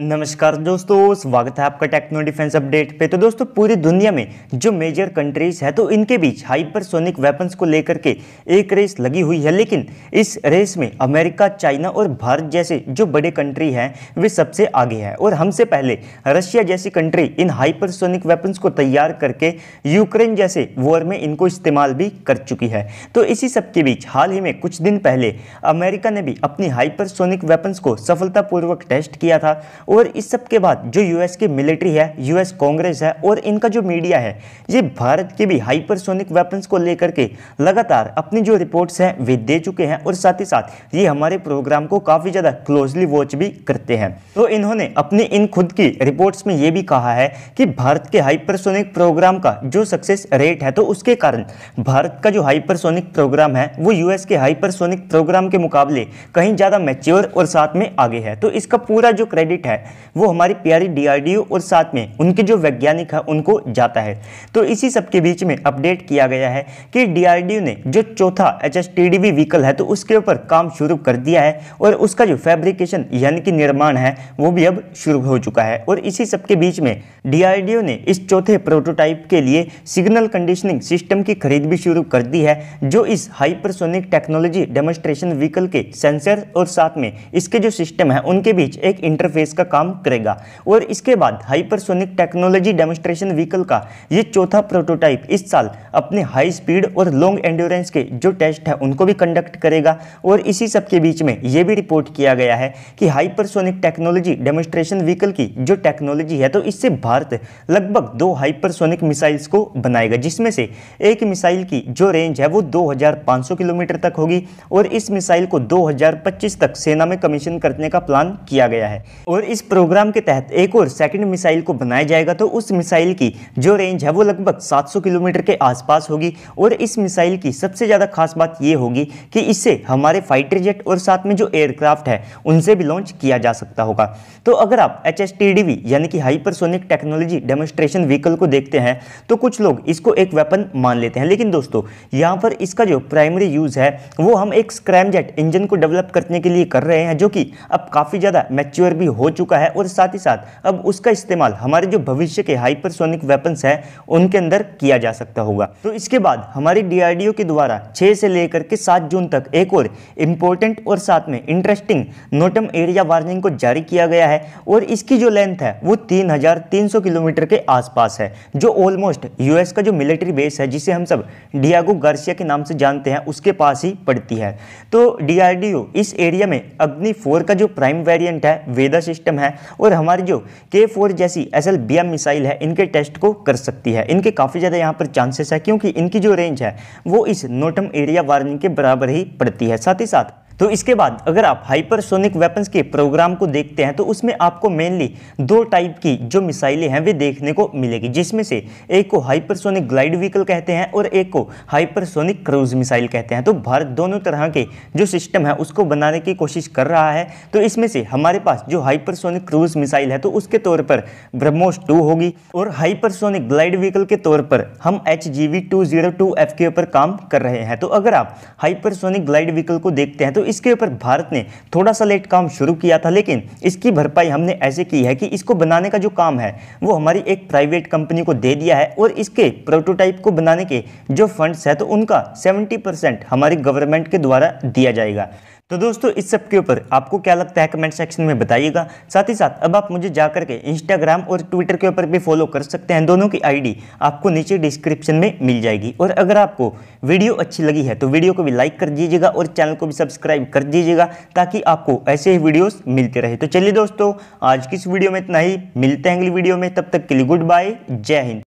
नमस्कार दोस्तों स्वागत है आपका टेक्नो डिफेंस अपडेट पे तो दोस्तों पूरी दुनिया में जो मेजर कंट्रीज है तो इनके बीच हाइपरसोनिक वेपन्स को लेकर के एक रेस लगी हुई है लेकिन इस रेस में अमेरिका चाइना और भारत जैसे जो बड़े कंट्री हैं वे सबसे आगे हैं और हमसे पहले रशिया जैसी कंट्री इन हाइपरसोनिक वेपन्स को तैयार करके यूक्रेन जैसे वॉर में इनको इस्तेमाल भी कर चुकी है तो इसी सब के बीच हाल ही में कुछ दिन पहले अमेरिका ने भी अपनी हाइपरसोनिक वेपन्स को सफलतापूर्वक टेस्ट किया था और इस सब के बाद जो यूएस की मिलिट्री है यूएस कांग्रेस है और इनका जो मीडिया है ये भारत के भी हाइपरसोनिक वेपन्स को लेकर के लगातार अपनी जो रिपोर्ट्स हैं वे दे चुके हैं और साथ ही साथ ये हमारे प्रोग्राम को काफ़ी ज़्यादा क्लोजली वॉच भी करते हैं तो इन्होंने अपनी इन खुद की रिपोर्ट्स में ये भी कहा है कि भारत के हाइपरसोनिक प्रोग्राम का जो सक्सेस रेट है तो उसके कारण भारत का जो हाइपरसोनिक प्रोग्राम है वो यूएस के हाइपरसोनिक प्रोग्राम के मुकाबले कहीं ज़्यादा मेच्योर और साथ में आगे है तो इसका पूरा जो क्रेडिट है है वो हमारी प्यारी डीआरडीओ और साथ में उनके जो वैज्ञानिक हैं उनको जाता है तो इसी सब के बीच में अपडेट किया गया है कि डीआरडीओ ने जो चौथा एच एस व्हीकल है तो उसके ऊपर काम शुरू कर दिया है और उसका जो फैब्रिकेशन यानी कि निर्माण है वो भी अब शुरू हो चुका है और इसी सब के बीच में डी ने इस चौथे प्रोटोटाइप के लिए सिग्नल कंडीशनिंग सिस्टम की खरीद भी शुरू कर दी है जो इस हाइपरसोनिक टेक्नोलॉजी डेमोस्ट्रेशन व्हीकल के सेंसर और साथ में इसके जो सिस्टम है उनके बीच एक इंटरफेस का का काम करेगा और इसके बाद हाइपरसोनिक टेक्नोलॉजी डेमोस्ट्रेशन व्हीकल का ये चौथा प्रोटोटाइप इस साल अपने हाई स्पीड और लॉन्ग एंड्योरेंस के जो टेस्ट है उनको भी कंडक्ट करेगा और इसी सब के बीच में ये भी रिपोर्ट किया गया है कि हाइपरसोनिक टेक्नोलॉजी डेमोस्ट्रेशन व्हीकल की जो टेक्नोलॉजी है तो इससे भारत लगभग दो हाइपरसोनिक मिसाइल्स को बनाएगा जिसमें से एक मिसाइल की जो रेंज है वो 2500 किलोमीटर तक होगी और इस मिसाइल को 2025 तक सेना में कमीशन करने का प्लान किया गया है और इस प्रोग्राम के तहत एक और सेकेंड मिसाइल को बनाया जाएगा तो उस मिसाइल की जो रेंज है वो लगभग 700 किलोमीटर के आसपास होगी और इस मिसाइल की सबसे ज़्यादा खास बात ये होगी कि इससे हमारे फाइटर जेट और साथ में जो एयरक्राफ्ट है उनसे भी लॉन्च किया जा सकता होगा तो अगर आप एच यानी कि हाइपरसोनिक टेक्नोलॉजी डेमोस्ट्रेशन व्हीकल को देखते हैं तो कुछ लोग इसको एक वेपन मान लेते हैं लेकिन दोस्तों यहाँ पर इसका जो प्राइमरी यूज़ है वो हम एक जेट इंजन को डेवलप करने के लिए कर रहे हैं जो कि अब काफ़ी ज़्यादा मैच्योर भी हो चुका चुका है और साथ ही साथ अब उसका इस्तेमाल हमारे जो भविष्य के हाइपरसोनिक वेपन्स हैं उनके अंदर किया जा सकता होगा तो इसके बाद हमारी डीआरडीओ के द्वारा 6 से लेकर के 7 जून तक एक और इम्पोर्टेंट और साथ में इंटरेस्टिंग नोटम एरिया वार्निंग को जारी किया गया है और इसकी जो लेंथ है वो तीन किलोमीटर के आसपास है जो ऑलमोस्ट यूएस का जो मिलिट्री बेस है जिसे हम सब डियागो गार्सिया के नाम से जानते हैं उसके पास ही पड़ती है तो डीआरडीओ इस एरिया में अग्नि फोर का जो प्राइम वेरियंट है वेदा सिस्टम सिस्टम है और हमारी जो के फोर जैसी S L B M missile है इनके टेस्ट को कर सकती है इनके काफ़ी ज़्यादा यहाँ पर चांसेस है क्योंकि इनकी जो रेंज है वो इस नोटम एरिया वार्निंग के बराबर ही पड़ती है साथ ही साथ तो इसके बाद अगर आप हाइपरसोनिक वेपन्स के प्रोग्राम को देखते हैं तो उसमें आपको मेनली दो टाइप की जो मिसाइलें हैं वे देखने को मिलेगी जिसमें से एक को हाइपरसोनिक ग्लाइड व्हीकल कहते हैं और एक को हाइपरसोनिक क्रूज मिसाइल कहते हैं तो भारत दोनों तरह के जो सिस्टम है उसको बनाने की कोशिश कर रहा है तो इसमें से हमारे पास जो हाइपरसोनिक क्रूज मिसाइल है तो उसके तौर पर ब्रह्मोस टू होगी और हाइपरसोनिक ग्लाइड व्हीकल के तौर पर हम एच जी के ऊपर काम कर रहे हैं तो अगर आप हाइपरसोनिक ग्लाइड व्हीकल को देखते हैं तो इसके ऊपर भारत ने थोड़ा सा लेट काम शुरू किया था लेकिन इसकी भरपाई हमने ऐसे की है कि इसको बनाने का जो काम है वो हमारी एक प्राइवेट कंपनी को दे दिया है और इसके प्रोटोटाइप को बनाने के जो फंड्स है तो उनका सेवेंटी हमारी गवर्नमेंट के द्वारा दिया जाएगा तो दोस्तों इस सब के ऊपर आपको क्या लगता है कमेंट सेक्शन में बताइएगा साथ ही साथ अब आप मुझे जाकर के इंस्टाग्राम और ट्विटर के ऊपर भी फॉलो कर सकते हैं दोनों की आईडी आपको नीचे डिस्क्रिप्शन में मिल जाएगी और अगर आपको वीडियो अच्छी लगी है तो वीडियो को भी लाइक कर दीजिएगा और चैनल को भी सब्सक्राइब कर दीजिएगा ताकि आपको ऐसे ही वीडियोज मिलते रहे तो चलिए दोस्तों आज की इस वीडियो में इतना ही मिलते हैं अगली वीडियो में तब तक के लिए गुड बाय जय हिंद